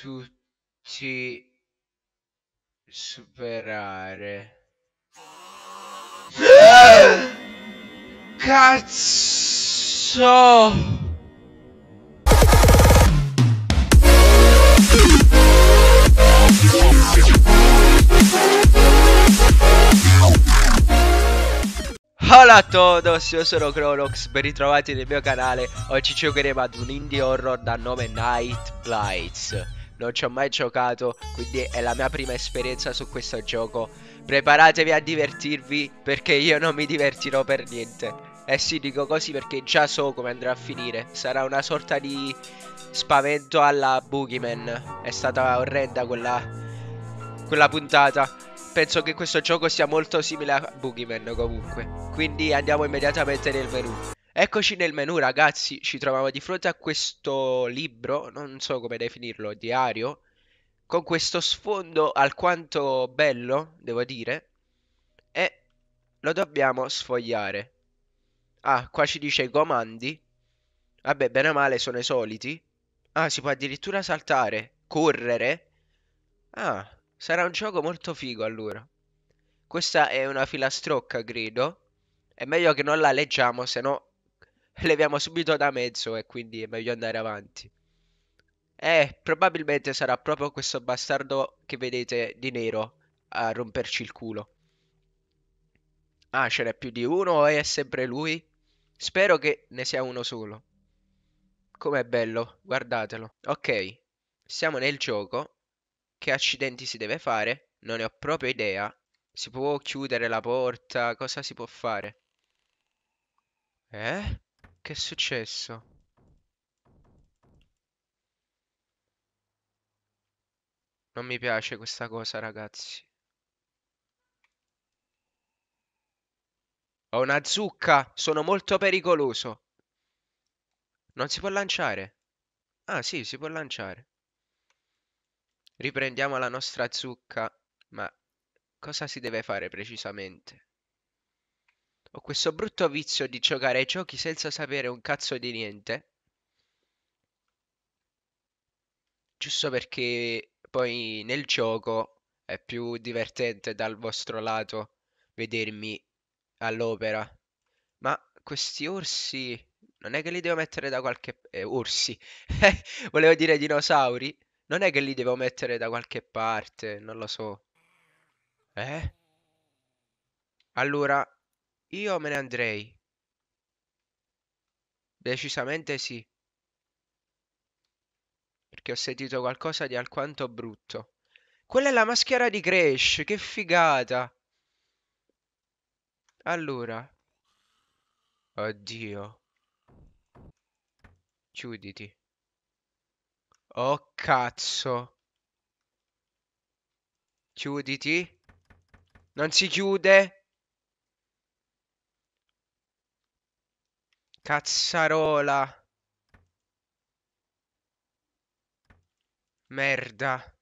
tutti superare. Cazzo! Hola a todos, io sono Cronox, ben ritrovati nel mio canale Oggi giocheremo ad un indie horror da nome Night Blights non ci ho mai giocato, quindi è la mia prima esperienza su questo gioco. Preparatevi a divertirvi perché io non mi divertirò per niente. Eh sì, dico così perché già so come andrà a finire. Sarà una sorta di spavento alla Boogeyman. È stata orrenda quella, quella puntata. Penso che questo gioco sia molto simile a Boogeyman comunque. Quindi andiamo immediatamente nel menu. Eccoci nel menu ragazzi, ci troviamo di fronte a questo libro, non so come definirlo, diario, con questo sfondo alquanto bello, devo dire, e lo dobbiamo sfogliare. Ah, qua ci dice i comandi. Vabbè, bene o male sono i soliti. Ah, si può addirittura saltare, correre. Ah, sarà un gioco molto figo allora. Questa è una filastrocca, credo. È meglio che non la leggiamo, se no leviamo subito da mezzo e quindi è meglio andare avanti. Eh, probabilmente sarà proprio questo bastardo che vedete di nero a romperci il culo. Ah, ce n'è più di uno e è sempre lui? Spero che ne sia uno solo. Com'è bello, guardatelo. Ok, siamo nel gioco. Che accidenti si deve fare? Non ne ho proprio idea. Si può chiudere la porta? Cosa si può fare? Eh? Che è successo? Non mi piace questa cosa, ragazzi. Ho una zucca! Sono molto pericoloso! Non si può lanciare? Ah, sì, si può lanciare. Riprendiamo la nostra zucca. Ma cosa si deve fare precisamente? Ho questo brutto vizio di giocare ai giochi senza sapere un cazzo di niente. Giusto perché poi nel gioco è più divertente dal vostro lato vedermi all'opera. Ma questi orsi... Non è che li devo mettere da qualche... Eh, orsi. Volevo dire dinosauri. Non è che li devo mettere da qualche parte. Non lo so. Eh? Allora, io me ne andrei. Decisamente sì. Perché ho sentito qualcosa di alquanto brutto. Quella è la maschera di Gresh, che figata. Allora. Oddio. Chiuditi. Oh cazzo. Chiuditi. Non si chiude. Cazzarola. Merda.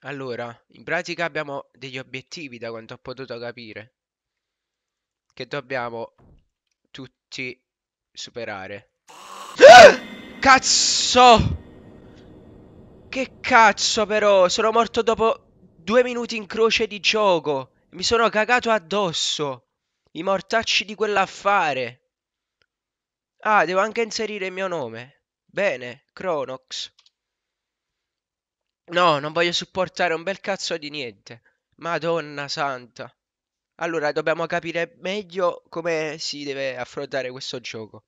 Allora, in pratica abbiamo degli obiettivi da quanto ho potuto capire. Che dobbiamo tutti superare. Cazzo! Che cazzo però, sono morto dopo due minuti in croce di gioco. Mi sono cagato addosso. I mortacci di quell'affare. Ah, devo anche inserire il mio nome. Bene, Cronox. No, non voglio supportare un bel cazzo di niente. Madonna santa. Allora, dobbiamo capire meglio come si deve affrontare questo gioco.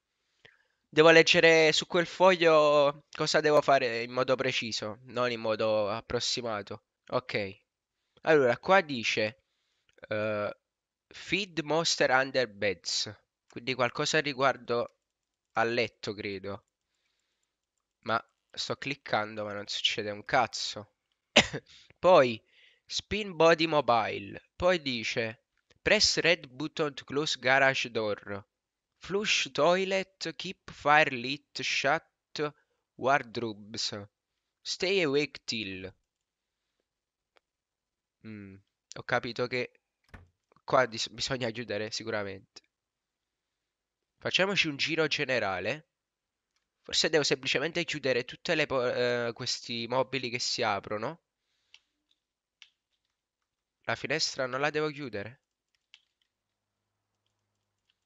Devo leggere su quel foglio cosa devo fare in modo preciso, non in modo approssimato. Ok. Allora, qua dice... Uh, Feed Monster Under Beds. Quindi qualcosa riguardo a letto, credo. Ma sto cliccando, ma non succede un cazzo. Poi Spin Body Mobile. Poi dice Press red button to close garage door. Flush toilet, keep fire lit, shut wardrobes. Stay awake till. Mm, ho capito che qua dis- bisogna chiudere sicuramente. Facciamoci un giro generale. Forse devo semplicemente chiudere tutti eh, questi mobili che si aprono. La finestra non la devo chiudere?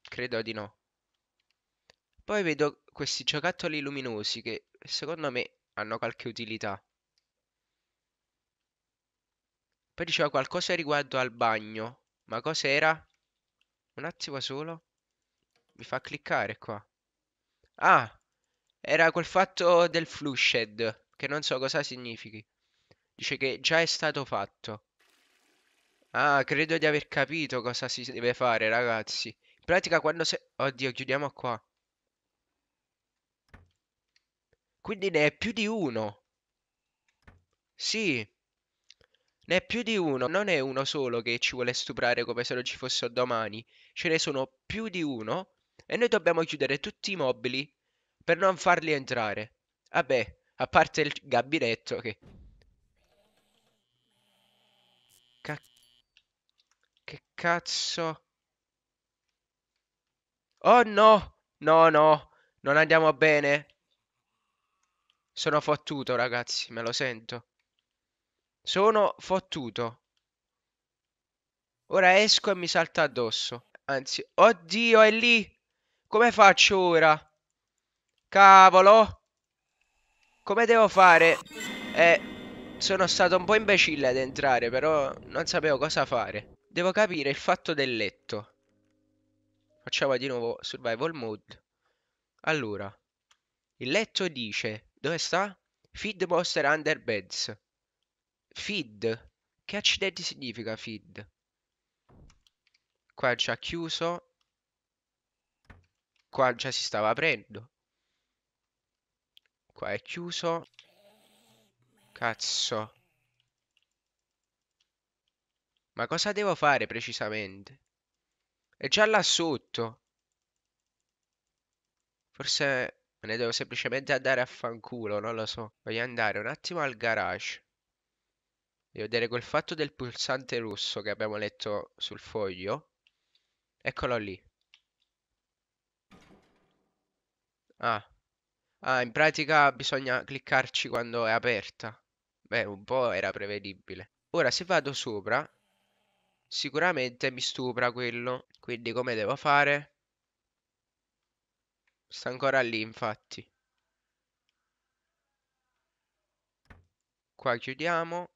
Credo di no. Poi vedo questi giocattoli luminosi che secondo me hanno qualche utilità. Poi diceva qualcosa riguardo al bagno. Ma cos'era? Un attimo solo. Mi fa cliccare qua. Ah! Era quel fatto del flushed, che non so cosa significhi. Dice che già è stato fatto. Ah, credo di aver capito cosa si deve fare, ragazzi. In pratica quando se... Oddio, chiudiamo qua. Quindi ne è più di uno. Sì. Ne è più di uno, non è uno solo che ci vuole stuprare come se non ci fosse domani, ce ne sono più di uno e noi dobbiamo chiudere tutti i mobili per non farli entrare. Vabbè, a parte il gabinetto che... Ca... Che cazzo... Oh no! No, no, non andiamo bene. Sono fottuto, ragazzi, me lo sento. Sono fottuto. Ora esco e mi salta addosso. Anzi, oddio, è lì. Come faccio ora? Cavolo. Come devo fare? Eh, sono stato un po' imbecille ad entrare, però non sapevo cosa fare. Devo capire il fatto del letto. Facciamo di nuovo survival mode. Allora, il letto dice... Dove sta? Feed monster under beds. Feed. Che accidenti significa feed? Qua già chiuso. Qua già si stava aprendo. Qua è chiuso. Cazzo. Ma cosa devo fare precisamente? È già là sotto. Forse me ne devo semplicemente andare a fanculo, non lo so. Voglio andare un attimo al garage devo vedere quel fatto del pulsante rosso che abbiamo letto sul foglio eccolo lì ah ah in pratica bisogna cliccarci quando è aperta beh un po' era prevedibile ora se vado sopra sicuramente mi stupra quello quindi come devo fare sta ancora lì infatti qua chiudiamo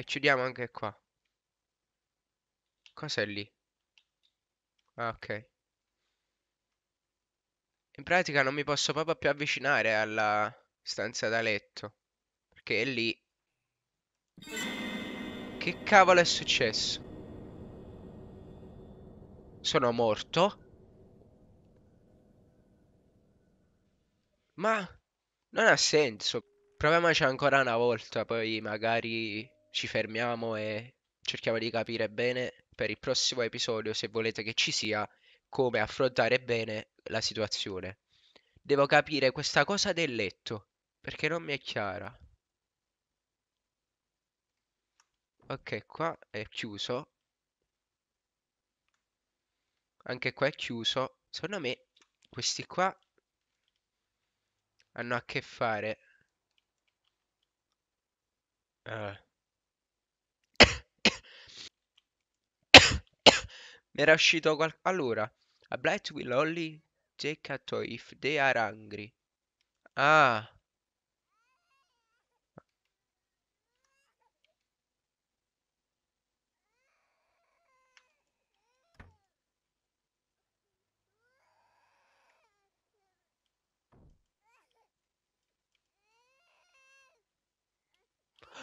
E chiudiamo anche qua. Cos'è lì? Ah, ok. In pratica non mi posso proprio più avvicinare alla stanza da letto. Perché è lì. Che cavolo è successo? Sono morto? Ma non ha senso. Proviamoci ancora una volta, poi magari ci fermiamo e cerchiamo di capire bene per il prossimo episodio, se volete che ci sia, come affrontare bene la situazione. Devo capire questa cosa del letto, perché non mi è chiara. Ok, qua è chiuso. Anche qua è chiuso. Secondo me questi qua hanno a che fare... Uh. era uscito qualcosa. Allora, a Blight will only take a toy if they are angry. Ah.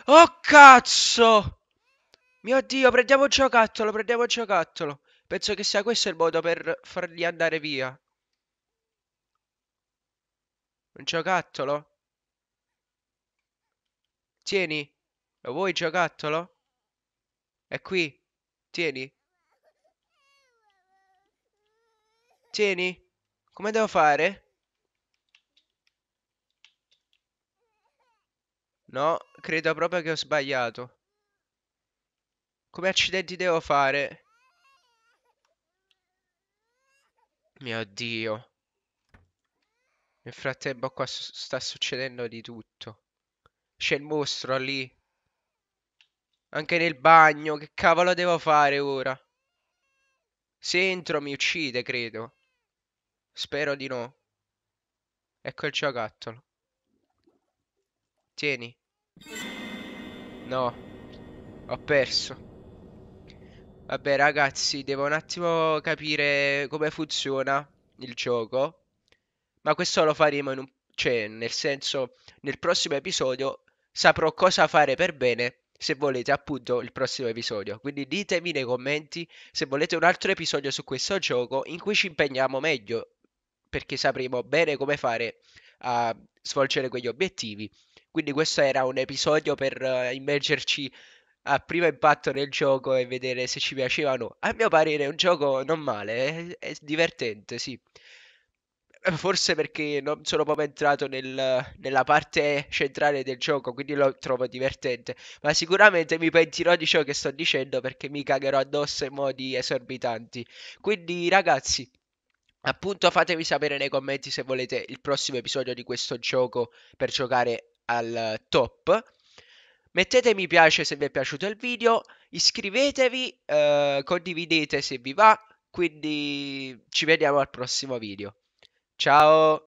Oh cazzo! Mio dio, prendiamo il giocattolo, prendiamo il giocattolo. Penso che sia questo il modo per fargli andare via. Un giocattolo? Tieni. Lo vuoi giocattolo? È qui. Tieni. Tieni. Come devo fare? No, credo proprio che ho sbagliato. Come accidenti devo fare? Mio Dio. Nel frattempo qua su sta succedendo di tutto. C'è il mostro lì. Anche nel bagno. Che cavolo devo fare ora? Se entro mi uccide, credo. Spero di no. Ecco il giocattolo. Tieni. No. Ho perso. Vabbè, ragazzi, devo un attimo capire come funziona il gioco. Ma questo lo faremo in un... Cioè, nel senso, nel prossimo episodio saprò cosa fare per bene se volete appunto il prossimo episodio. Quindi ditemi nei commenti se volete un altro episodio su questo gioco in cui ci impegniamo meglio, perché sapremo bene come fare a svolgere quegli obiettivi. Quindi questo era un episodio per uh, immergerci a primo impatto nel gioco e vedere se ci piaceva o no. A mio parere è un gioco non male, è, è divertente, sì. Forse perché non sono proprio entrato nel, nella parte centrale del gioco, quindi lo trovo divertente. Ma sicuramente mi pentirò di ciò che sto dicendo perché mi cagherò addosso in modi esorbitanti. Quindi, ragazzi, appunto, fatemi sapere nei commenti se volete il prossimo episodio di questo gioco per giocare al top. Mettete mi piace se vi è piaciuto il video, iscrivetevi, eh, condividete se vi va, quindi ci vediamo al prossimo video. Ciao!